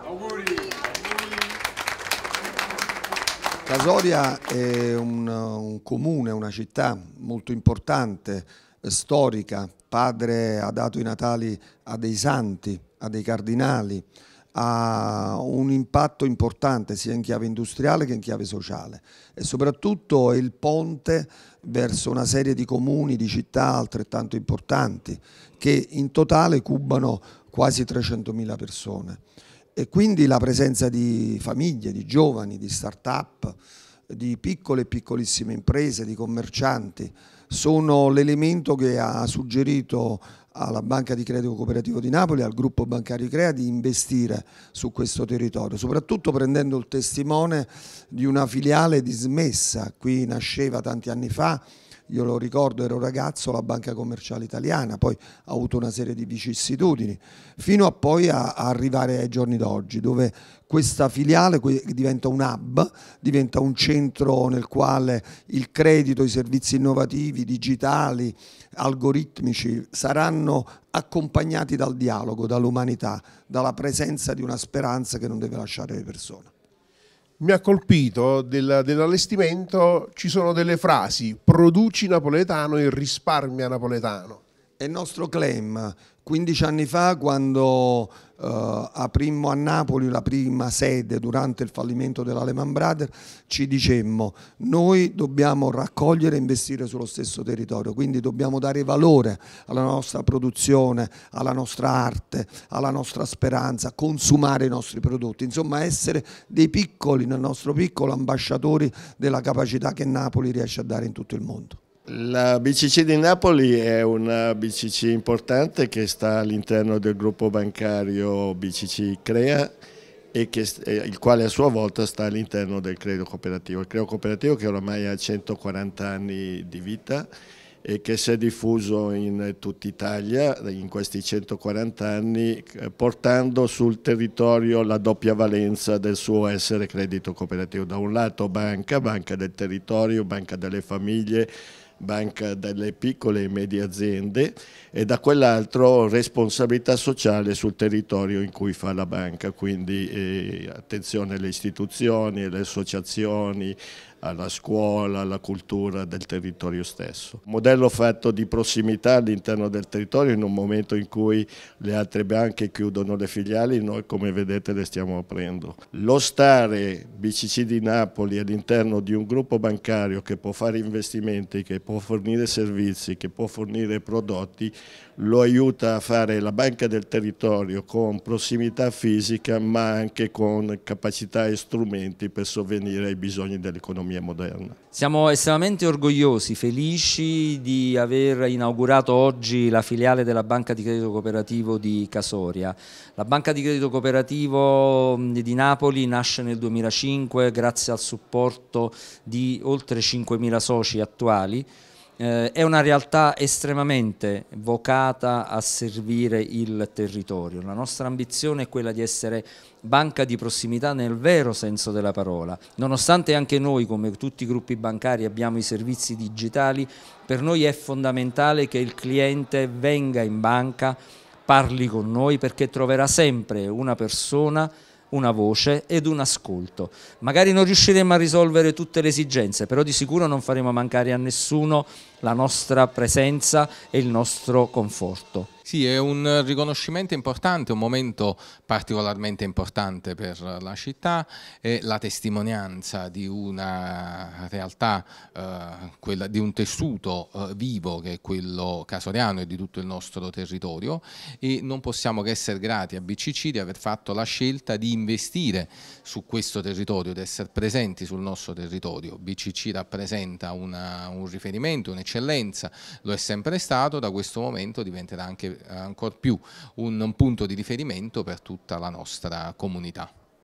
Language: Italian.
Auguri. Casoria è un, un comune, una città molto importante, eh, storica. Padre ha dato i natali a dei santi, a dei cardinali, ha un impatto importante sia in chiave industriale che in chiave sociale e soprattutto è il ponte verso una serie di comuni, di città altrettanto importanti che in totale cubano quasi 300.000 persone e quindi la presenza di famiglie, di giovani, di start-up, di piccole e piccolissime imprese, di commercianti, sono l'elemento che ha suggerito alla Banca di Credito Cooperativo di Napoli, al gruppo bancario Crea di investire su questo territorio, soprattutto prendendo il testimone di una filiale dismessa, qui nasceva tanti anni fa, io lo ricordo, ero ragazzo alla Banca Commerciale Italiana, poi ha avuto una serie di vicissitudini, fino a poi a, a arrivare ai giorni d'oggi, dove questa filiale diventa un hub, diventa un centro nel quale il credito, i servizi innovativi, digitali, algoritmici saranno accompagnati dal dialogo, dall'umanità, dalla presenza di una speranza che non deve lasciare le persone mi ha colpito del, dell'allestimento ci sono delle frasi produci napoletano e risparmia napoletano è il nostro claim. 15 anni fa, quando eh, aprimmo a Napoli la prima sede durante il fallimento della Lehman Brothers, ci dicemmo noi dobbiamo raccogliere e investire sullo stesso territorio, quindi dobbiamo dare valore alla nostra produzione, alla nostra arte, alla nostra speranza, consumare i nostri prodotti, insomma essere dei piccoli, nel nostro piccolo, ambasciatori della capacità che Napoli riesce a dare in tutto il mondo. La BCC di Napoli è una BCC importante che sta all'interno del gruppo bancario BCC Crea e che, il quale a sua volta sta all'interno del Credo Cooperativo. Il Credo Cooperativo che ormai ha 140 anni di vita e che si è diffuso in tutta Italia in questi 140 anni eh, portando sul territorio la doppia valenza del suo essere credito cooperativo. Da un lato banca, banca del territorio, banca delle famiglie, banca delle piccole e medie aziende e da quell'altro responsabilità sociale sul territorio in cui fa la banca, quindi eh, attenzione alle istituzioni, alle associazioni, alla scuola, alla cultura del territorio stesso. modello fatto di prossimità all'interno del territorio in un momento in cui le altre banche chiudono le filiali, noi come vedete le stiamo aprendo. Lo stare BCC di Napoli all'interno di un gruppo bancario che può fare investimenti, che può fornire servizi, che può fornire prodotti, lo aiuta a fare la banca del territorio con prossimità fisica ma anche con capacità e strumenti per sovvenire ai bisogni dell'economia economia moderna. Siamo estremamente orgogliosi, felici di aver inaugurato oggi la filiale della Banca di Credito Cooperativo di Casoria. La Banca di Credito Cooperativo di Napoli nasce nel 2005 grazie al supporto di oltre 5.000 soci attuali eh, è una realtà estremamente vocata a servire il territorio. La nostra ambizione è quella di essere banca di prossimità nel vero senso della parola. Nonostante anche noi, come tutti i gruppi bancari, abbiamo i servizi digitali, per noi è fondamentale che il cliente venga in banca, parli con noi perché troverà sempre una persona una voce ed un ascolto. Magari non riusciremo a risolvere tutte le esigenze, però di sicuro non faremo mancare a nessuno la nostra presenza e il nostro conforto. Sì, è un riconoscimento importante, un momento particolarmente importante per la città, è la testimonianza di una realtà, eh, quella, di un tessuto eh, vivo che è quello casoriano e di tutto il nostro territorio e non possiamo che essere grati a BCC di aver fatto la scelta di investire su questo territorio, di essere presenti sul nostro territorio. BCC rappresenta una, un riferimento, un'eccellenza, lo è sempre stato, da questo momento diventerà anche ancor più un, un punto di riferimento per tutta la nostra comunità.